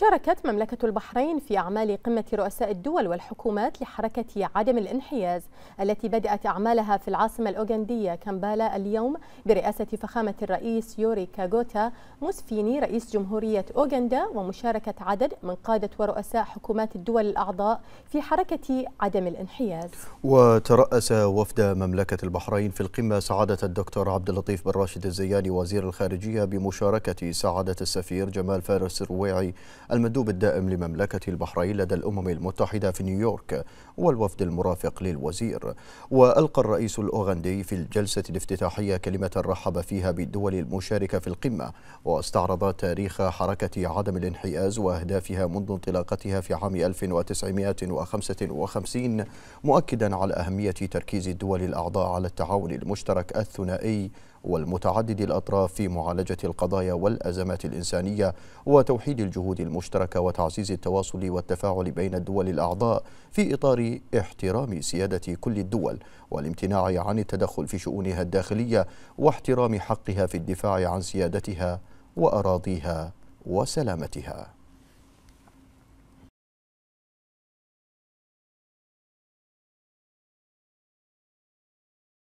شاركت مملكة البحرين في أعمال قمة رؤساء الدول والحكومات لحركة عدم الانحياز التي بدأت أعمالها في العاصمة الأوغندية كامبالا اليوم برئاسة فخامة الرئيس يوري كاغوتا موسفيني رئيس جمهورية أوغندا ومشاركة عدد من قادة ورؤساء حكومات الدول الأعضاء في حركة عدم الانحياز وترأس وفد مملكة البحرين في القمة سعادة الدكتور عبد اللطيف بن راشد الزياني وزير الخارجية بمشاركة سعادة السفير جمال فارس الرويعي المندوب الدائم لمملكة البحرين لدى الأمم المتحدة في نيويورك والوفد المرافق للوزير وألقى الرئيس الأوغندي في الجلسة الافتتاحية كلمة رحب فيها بالدول المشاركة في القمة واستعرض تاريخ حركة عدم الانحياز وأهدافها منذ انطلاقتها في عام 1955 مؤكدا على أهمية تركيز الدول الأعضاء على التعاون المشترك الثنائي والمتعدد الأطراف في معالجة القضايا والأزمات الإنسانية وتوحيد الجهود المشتركة وتعزيز التواصل والتفاعل بين الدول الأعضاء في إطار احترام سيادة كل الدول والامتناع عن التدخل في شؤونها الداخلية واحترام حقها في الدفاع عن سيادتها وأراضيها وسلامتها